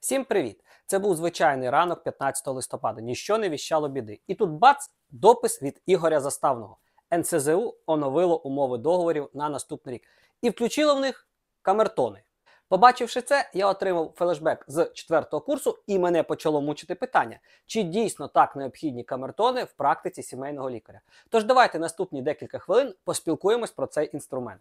Всім привіт! Це був звичайний ранок 15 листопада. Ніщо не віщало біди. І тут бац, допис від Ігоря Заставного. НСЗУ оновило умови договорів на наступний рік і включило в них камертони. Побачивши це, я отримав флешбек з 4-го курсу, і мене почало мучити питання, чи дійсно так необхідні камертони в практиці сімейного лікаря. Тож давайте наступні декілька хвилин поспілкуємось про цей інструмент.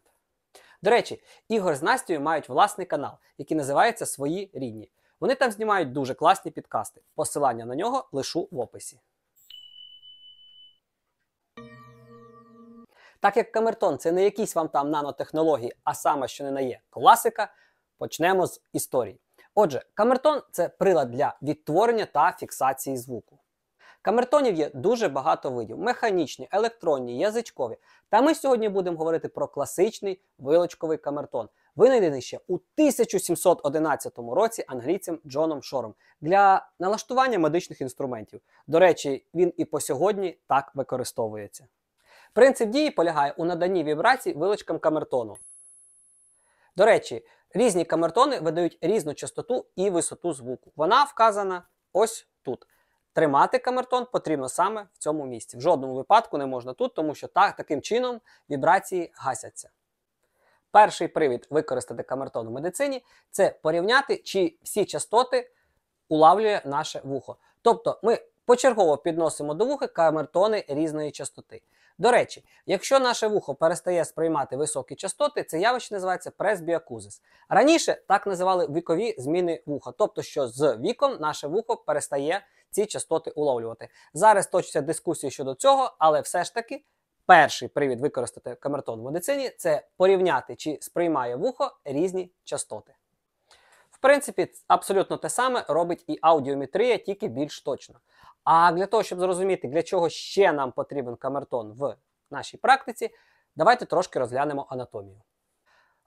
До речі, Ігор з Настю мають власний канал, який називається Свої рідні. Вони там знімають дуже класні підкасти. Посилання на нього лишу в описі. Так як камертон це не якісь вам там нанотехнології, а саме що не на є класика, почнемо з історії. Отже, камертон це прилад для відтворення та фіксації звуку. Камертонів є дуже багато видів: механічні, електронні, язичкові. Та ми сьогодні будемо говорити про класичний вилочковий камертон, винайдений ще у 1711 році англійцем Джоном Шором для налаштування медичних інструментів. До речі, він і по сьогодні так використовується. Принцип дії полягає у наданні вібрацій виличкам камертону. До речі, різні камертони видають різну частоту і висоту звуку. Вона вказана ось тут. Тримати камертон потрібно саме в цьому місці. В жодному випадку не можна тут, тому що так, таким чином вібрації гасяться. Перший привід використати камертон в медицині це порівняти, чи всі частоти улавлює наше вухо. Тобто ми почергово підносимо до вуха камертони різної частоти. До речі, якщо наше вухо перестає сприймати високі частоти, це явище називається пресбіакузис. Раніше так називали вікові зміни вуха, тобто, що з віком наше вухо перестає ці частоти уловлювати. Зараз точиться дискусія щодо цього, але все ж таки Перший привід використати камертон в медицині це порівняти, чи сприймає вухо різні частоти. В принципі, абсолютно те саме робить і аудіометрія, тільки більш точно. А для того, щоб зрозуміти, для чого ще нам потрібен камертон в нашій практиці, давайте трошки розглянемо анатомію.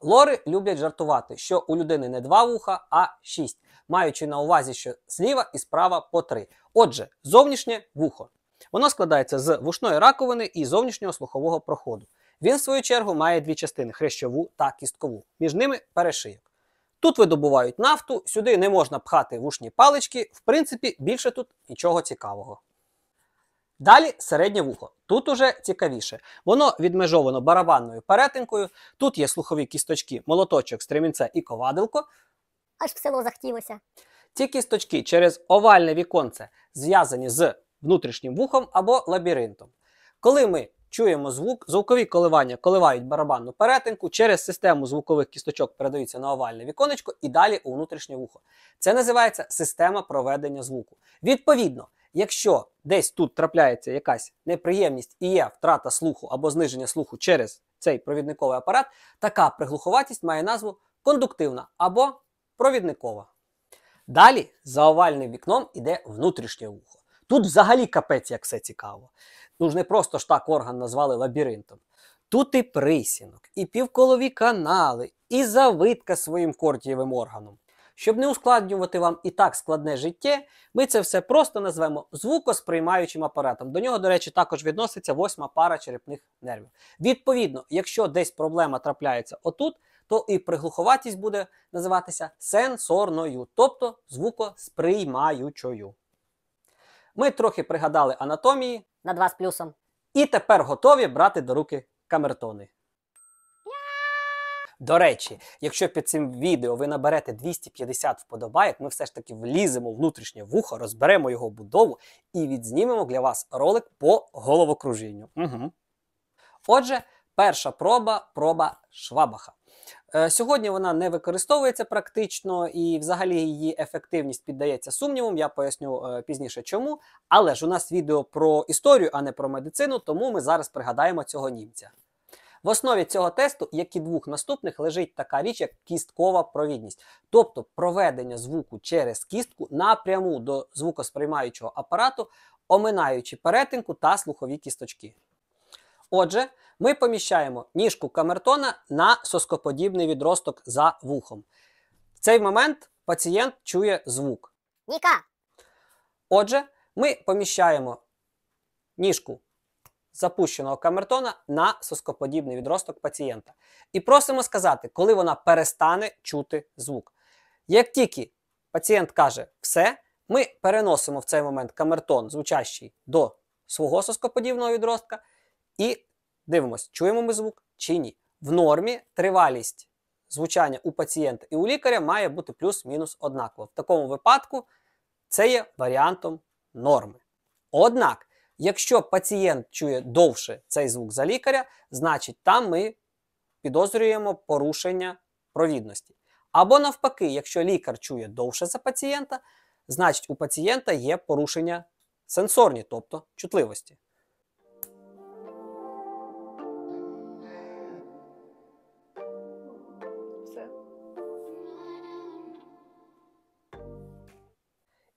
Лори люблять жартувати, що у людини не два вуха, а шість, маючи на увазі, що зліва і справа по три. Отже, зовнішнє вухо. Воно складається з вушної раковини і зовнішнього слухового проходу. Він, в свою чергу, має дві частини хрещову та кісткову, між ними перешийок. Тут видобувають нафту, сюди не можна пхати вушні палички, в принципі, більше тут нічого цікавого. Далі середнє вухо. Тут уже цікавіше. Воно відмежовано барабанною перетинкою. Тут є слухові кісточки, молоточок, стремінце і ковадилко. Аж в село захотілося. Ці кісточки через овальне віконце зв'язані з внутрішнім вухом або лабіринтом. Коли ми чуємо звук, звукові коливання коливають барабанну перетинку, через систему звукових кісточок передаються на овальне віконечко і далі у внутрішнє вухо. Це називається система проведення звуку. Відповідно, якщо десь тут трапляється якась неприємність і є втрата слуху або зниження слуху через цей провідниковий апарат, така приглуховатість має назву кондуктивна або провідникова. Далі за овальним вікном іде внутрішнє вухо. Тут взагалі капець, як все цікаво. Ну ж не просто ж так орган назвали лабіринтом. Тут і присінок, і півколові канали, і завитка своїм кордієвим органом. Щоб не ускладнювати вам і так складне життя, ми це все просто назвемо звукосприймаючим апаратом. До нього, до речі, також відноситься восьма пара черепних нервів. Відповідно, якщо десь проблема трапляється отут, то і приглуховатість буде називатися сенсорною, тобто звукосприймаючою. Ми трохи пригадали анатомії. На два з плюсом. І тепер готові брати до руки камертони. До речі, якщо під цим відео ви наберете 250 вподобайок, ми все ж таки вліземо в внутрішнє вухо, розберемо його будову і відзнімемо для вас ролик по головокруженню. Угу. Отже, перша проба проба Швабаха. Е, сьогодні вона не використовується практично і, взагалі, її ефективність піддається сумнівам. Я поясню е, пізніше, чому. Але ж у нас відео про історію, а не про медицину, тому ми зараз пригадаємо цього німця. В основі цього тесту, як і двох наступних, лежить така річ, як кісткова провідність, тобто проведення звуку через кістку напряму до звукосприймаючого апарату, оминаючи перетинку та слухові кісточки. Отже, ми поміщаємо ніжку камертона на соскоподібний відросток за вухом. В цей момент пацієнт чує звук. Ніка. Отже, ми поміщаємо ніжку запущеного камертона на соскоподібний відросток пацієнта. І просимо сказати, коли вона перестане чути звук. Як тільки пацієнт каже все, ми переносимо в цей момент камертон звучащий до свого соскоподібного відростка і Дивимось, чуємо ми звук чи ні. В нормі тривалість звучання у пацієнта і у лікаря має бути плюс-мінус однаково. В такому випадку це є варіантом норми. Однак, якщо пацієнт чує довше цей звук за лікаря, значить там ми підозрюємо порушення провідності. Або навпаки, якщо лікар чує довше за пацієнта, значить у пацієнта є порушення сенсорні, тобто чутливості.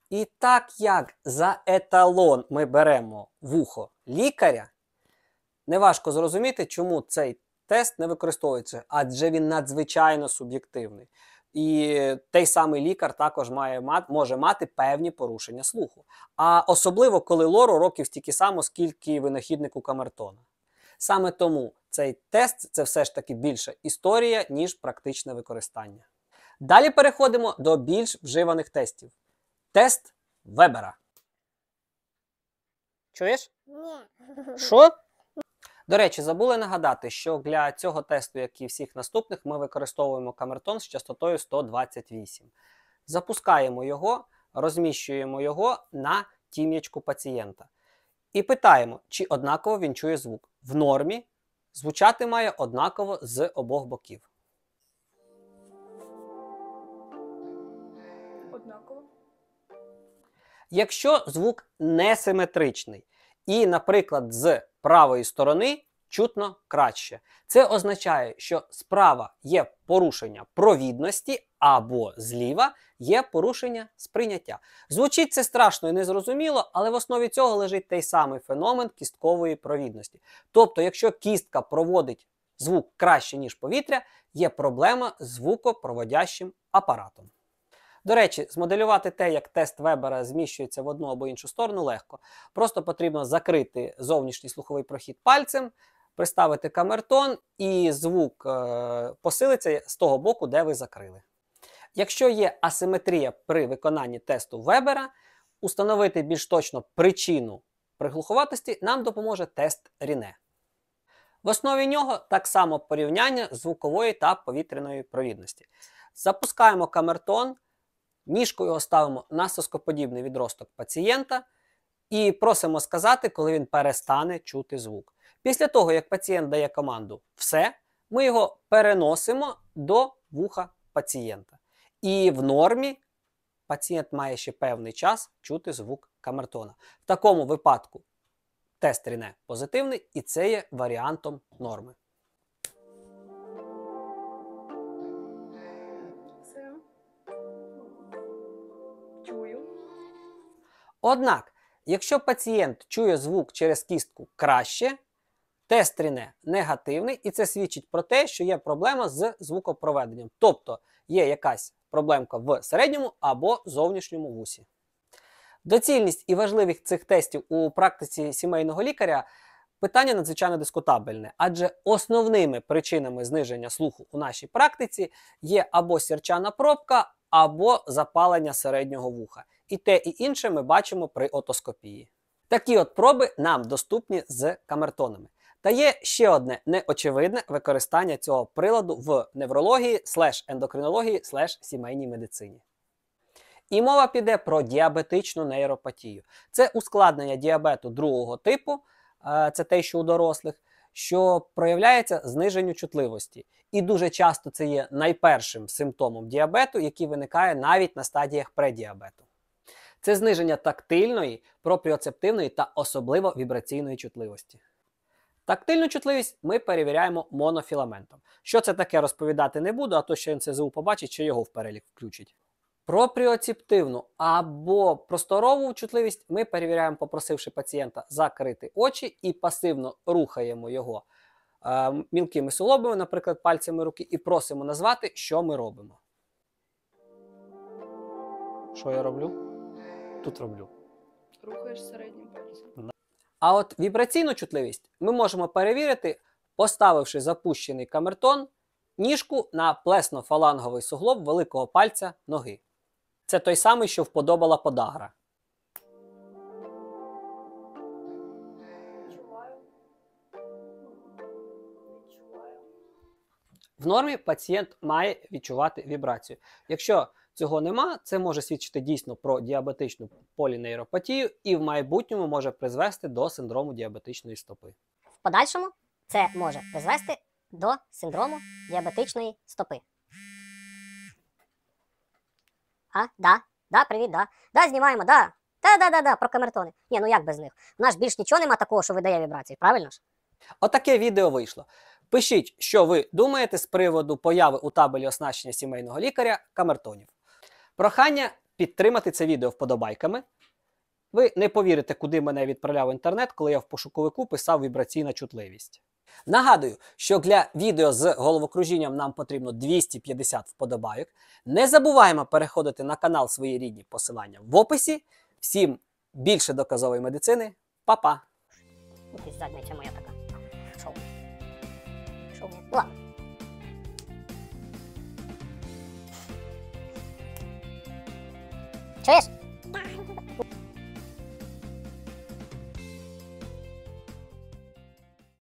І так як за еталон ми беремо вухо лікаря, неважко зрозуміти, чому цей тест не використовується, адже він надзвичайно суб'єктивний. І той самий лікар також має може мати певні порушення слуху. А особливо, коли лору років стільки само, скільки винахіднику Камертона. Саме тому цей тест це все ж таки більша історія, ніж практичне використання. Далі переходимо до більш вживаних тестів. Тест Вебера. Чуєш? Ні. Що? До речі, забули нагадати, що для цього тесту, як і всіх наступних, ми використовуємо камертон з частотою 128. Запускаємо його, розміщуємо його на тім'ячку пацієнта. І питаємо, чи однаково він чує звук. В нормі звучати має однаково з обох боків. Однаково. Якщо звук несиметричний і, наприклад, з правої сторони чутно краще, це означає, що справа є порушення провідності або зліва є порушення сприйняття. Звучить це страшно і незрозуміло, але в основі цього лежить той самий феномен кісткової провідності. Тобто, якщо кістка проводить звук краще, ніж повітря, є проблема з звукопроводящим апаратом. До речі, змоделювати те, як тест вебера зміщується в одну або іншу сторону, легко. Просто потрібно закрити зовнішній слуховий прохід пальцем, приставити камертон, і звук е посилиться з того боку, де ви закрили. Якщо є асиметрія при виконанні тесту вебера, установити більш точно причину приглухуватості нам допоможе тест Ріне. В основі нього так само порівняння звукової та повітряної провідності. Запускаємо камертон, Ніжку його ставимо на соскоподібний відросток пацієнта і просимо сказати, коли він перестане чути звук. Після того, як пацієнт дає команду Все, ми його переносимо до вуха пацієнта. І в нормі пацієнт має ще певний час чути звук камертона. В такому випадку тест Ріне позитивний, і це є варіантом норми. Однак, якщо пацієнт чує звук через кістку краще, тест ріне негативний, і це свідчить про те, що є проблема з звукопроведенням. Тобто є якась проблемка в середньому або зовнішньому вусі. Доцільність і важливість цих тестів у практиці сімейного лікаря. Питання надзвичайно дискутабельне, адже основними причинами зниження слуху у нашій практиці є або сірчана пробка, або запалення середнього вуха. І те і інше ми бачимо при отоскопії. Такі от проби нам доступні з камертонами. Та є ще одне неочевидне використання цього приладу в неврології, слеш ендокринології, слеш сімейній медицині. І мова піде про діабетичну нейропатію. Це ускладнення діабету другого типу, це те, що у дорослих, що проявляється зниженню чутливості. І дуже часто це є найпершим симптомом діабету, який виникає навіть на стадіях предіабету. Це зниження тактильної, пропріоцептивної та особливо вібраційної чутливості. Тактильну чутливість ми перевіряємо монофіламентом. Що це таке розповідати не буду, а то ще НСЗУ побачить, чи його в перелік включить. Пропріоцептивну або просторову чутливість ми перевіряємо, попросивши пацієнта закрити очі і пасивно рухаємо його е, мілкими сулобами, наприклад, пальцями руки, і просимо назвати, що ми робимо. Що я роблю? тут роблю. Рухаєш середнім пальцем. А от вібраційну чутливість ми можемо перевірити, поставивши запущений камертон ніжку на плесно-фаланговий суглоб великого пальця ноги. Це той самий, що вподобала подагра. В нормі пацієнт має відчувати вібрацію. Якщо цього нема. Це може свідчити дійсно про діабетичну полінейропатію і в майбутньому може призвести до синдрому діабетичної стопи. В подальшому це може призвести до синдрому діабетичної стопи. А, да, да, привіт, да. Да, знімаємо, да. Та Да-да-да, про камертони. Ні, ну як без них? У нас більш нічого нема такого, що видає вібрації, правильно ж? Отаке відео вийшло. Пишіть, що ви думаєте з приводу появи у табелі оснащення сімейного лікаря камертонів. Прохання підтримати це відео вподобайками. Ви не повірите, куди мене відправляв інтернет, коли я в пошуковику писав вібраційна чутливість. Нагадую, що для відео з головокружінням нам потрібно 250 вподобайок. Не забуваємо переходити на канал свої рідні посилання в описі. Всім більше доказової медицини. Па-па! Піздать, -па. така. Шоу. Шоу. Ладно. Cheers!